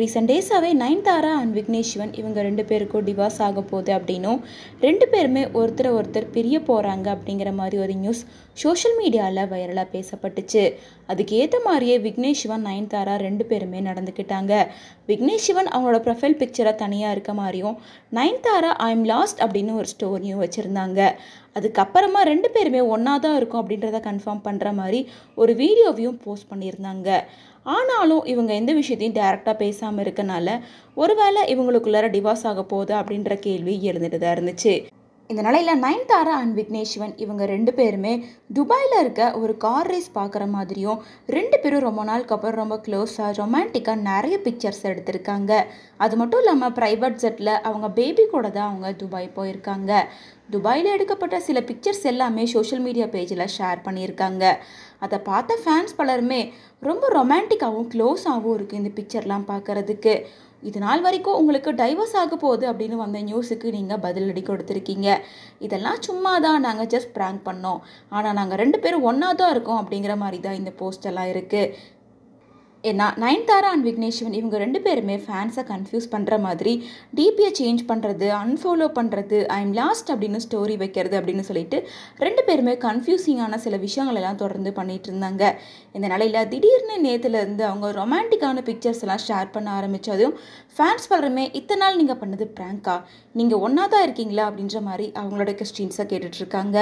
recent டேஸாகவே Nayanthara and Vigneshwan இவங்க ரெண்டு பேருக்கும் டிவாஸ் ஆக போகுது அப்படின்னும் ரெண்டு பேருமே ஒருத்தர் ஒருத்தர் பிரிய போகிறாங்க அப்படிங்கிற மாதிரி ஒரு நியூஸ் சோஷியல் மீடியாவில் வைரலாக பேசப்பட்டுச்சு அதுக்கேற்ற மாதிரியே விக்னேஷ் சிவன் நயன்தாரா ரெண்டு பேருமே நடந்துக்கிட்டாங்க விக்னேஷ் சிவன் அவங்களோட ப்ரொஃபைல் பிக்சராக தனியாக இருக்க மாதிரியும் நயன்தாரா ஐ எம் லாஸ்ட் அப்படின்னு ஒரு ஸ்டோரியும் வச்சுருந்தாங்க அதுக்கப்புறமா ரெண்டு பேருமே ஒன்றா தான் இருக்கும் அப்படின்றத கன்ஃபார்ம் பண்ணுற மாதிரி ஒரு வீடியோவையும் போஸ்ட் பண்ணியிருந்தாங்க ஆனாலும் இவங்க எந்த விஷயத்தையும் டைரெக்டாக பேசாமல் இருக்கனால ஒருவேளை இவங்களுக்குள்ளார டிவாஸ் ஆக போகுது அப்படின்ற கேள்வி எழுந்துட்டு தான் இருந்துச்சு இந்த நிலையில் நயன்தாரா அண்ட் விக்னேஷ்வன் இவங்க ரெண்டு பேருமே துபாயில் இருக்க ஒரு கார் ரேஸ் பார்க்குற மாதிரியும் ரெண்டு பேரும் ரொம்ப நாளுக்கு அப்புறம் ரொம்ப க்ளோஸாக ரொமான்டிக்காக நிறைய பிக்சர்ஸ் எடுத்திருக்காங்க அது மட்டும் இல்லாமல் ப்ரைவேட் ஜெட்டில் அவங்க பேபி கூட தான் அவங்க துபாய் போயிருக்காங்க துபாயில் எடுக்கப்பட்ட சில பிக்சர்ஸ் எல்லாமே சோஷியல் மீடியா பேஜில் ஷேர் பண்ணியிருக்காங்க அதை பார்த்த ஃபேன்ஸ் பலருமே ரொம்ப ரொமான்டிக்காகவும் க்ளோஸாகவும் இருக்குது இந்த பிக்சர்லாம் பார்க்குறதுக்கு இது நாள் வரைக்கும் உங்களுக்கு டைவர்ஸ் ஆக போகுது அப்படின்னு வந்த நியூஸுக்கு நீங்கள் பதிலடி கொடுத்துருக்கீங்க இதெல்லாம் சும்மா தான் நாங்கள் ஜஸ்ட் ப்ராங்க் பண்ணோம் ஆனால் நாங்கள் ரெண்டு பேரும் ஒன்றா தான் இருக்கோம் அப்படிங்கிற மாதிரி தான் இந்த போஸ்டெல்லாம் இருக்குது ஏன்னா நயன்தாரா அண்ட் விக்னேஷ்வன் இவங்க ரெண்டு பேருமே ஃபேன்ஸை கன்ஃபியூஸ் பண்ணுற மாதிரி டிபியை சேஞ்ச் பண்ணுறது அன்ஃபாலோ பண்ணுறது ஐ எம் லாஸ்ட் அப்படின்னு ஸ்டோரி வைக்கிறது அப்படின்னு சொல்லிட்டு ரெண்டு பேருமே கன்ஃபியூசிங்கான சில விஷயங்கள் எல்லாம் தொடர்ந்து பண்ணிகிட்டு இருந்தாங்க இந்த நிலையில் திடீர்னு நேற்றுலேருந்து அவங்க ரொமான்டிக்கான பிக்சர்ஸ் எல்லாம் ஷேர் பண்ண ஆரம்பித்ததும் ஃபேன்ஸ் பலருமே இத்தனை நாள் நீங்கள் பண்ணது பிராங்கா நீங்கள் ஒன்றா தான் இருக்கீங்களா அப்படின்ற மாதிரி அவங்களோட கொஸ்டின்ஸை கேட்டுட்ருக்காங்க